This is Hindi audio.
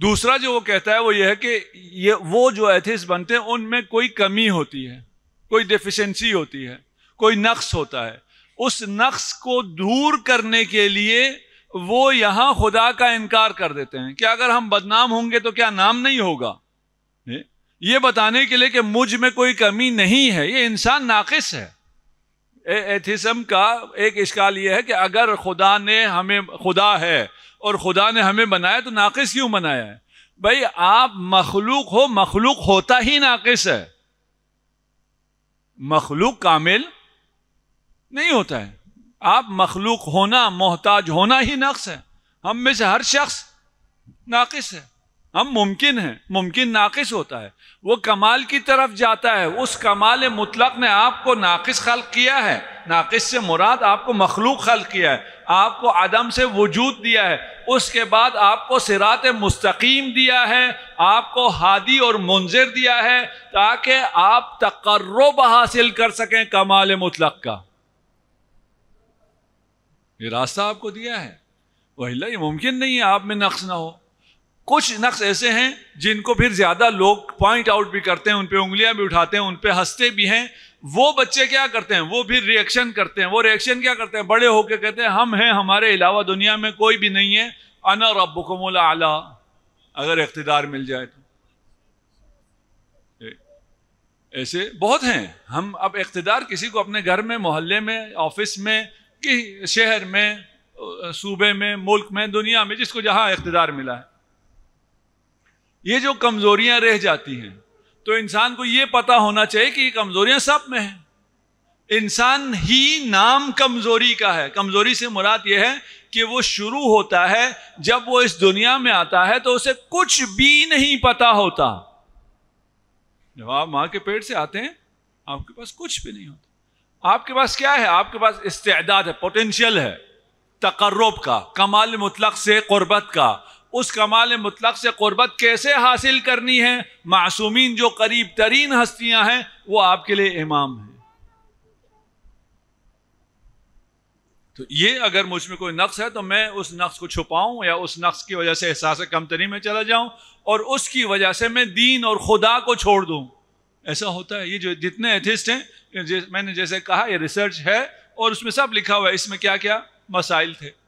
दूसरा जो वो कहता है वो ये है कि ये वो जो एथिस बनते हैं उनमें कोई कमी होती है कोई डिफिशेंसी होती है कोई नक्स होता है उस नक्स को दूर करने के लिए वो यहां खुदा का इनकार कर देते हैं कि अगर हम बदनाम होंगे तो क्या नाम नहीं होगा ये बताने के लिए कि मुझ में कोई कमी नहीं है ये इंसान नाकिस है एथिसम का एक इश्काल यह है कि अगर खुदा ने हमें खुदा है और खुदा ने हमें बनाया तो नाकिस क्यों बनाया है भाई आप मखलूक हो मखलूक होता ही नाकिस है मखलूक कामिल नहीं होता है आप मखलूक होना मोहताज होना ही नक्स है हम में से हर शख्स नाकिस है हम मुमकिन हैं मुमकिन नाकिस होता है वो कमाल की तरफ जाता है उस कमाल मुतलक ने आपको नाकिस खल किया है नाकिस से मुराद आपको मखलूक खल किया है आपको आदम से वजूद दिया है उसके बाद आपको सिरात मुस्तकीम दिया है आपको हादी और मुंजिर दिया है ताकि आप तकर्रब हासिल कर सकें कमाल मुतलक का ये रास्ता आपको दिया है वही ये मुमकिन नहीं है आप में नक्स ना हो कुछ नक्स ऐसे हैं जिनको फिर ज़्यादा लोग पॉइंट आउट भी करते हैं उन पर उंगलियां भी उठाते हैं उन पर हंसते भी हैं वो बच्चे क्या करते हैं वो भी रिएक्शन करते हैं वो रिएक्शन क्या करते हैं बड़े होके कहते हैं हम हैं हमारे अलावा दुनिया में कोई भी नहीं है अना रबुकमुल आला अगर इकतदार मिल जाए तो ऐसे बहुत हैं हम अब इकतदार किसी को अपने घर में मोहल्ले में ऑफिस में कि शहर में सूबे में मुल्क में दुनिया में जिसको जहां इकतदार मिला है ये जो कमजोरियां रह जाती हैं तो इंसान को यह पता होना चाहिए कि कमजोरियां सब में है इंसान ही नाम कमजोरी का है कमजोरी से मुराद यह है कि वो शुरू होता है जब वो इस दुनिया में आता है तो उसे कुछ भी नहीं पता होता जब आप मां के पेट से आते हैं आपके पास कुछ भी नहीं होता आपके पास क्या है आपके पास इस्तेदाद है पोटेंशियल है तकर्रब का कमाल मुतलक से कुर्बत का उस कमाल मतलब से क़ुरबत कैसे हासिल करनी है मासूमिन जो करीब तरीन हस्तियां हैं वो आपके लिए इमाम हैं तो ये अगर मुझ में कोई नक्स है तो मैं उस नक्स को छुपाऊं या उस नक्स की वजह से एहसास कमतरी में चला जाऊं और उसकी वजह से मैं दीन और खुदा को छोड़ दूं ऐसा होता है ये जो जितने एथिस्ट हैं मैंने जैसे कहा ये रिसर्च है और उसमें सब लिखा हुआ है इसमें क्या क्या मसाइल थे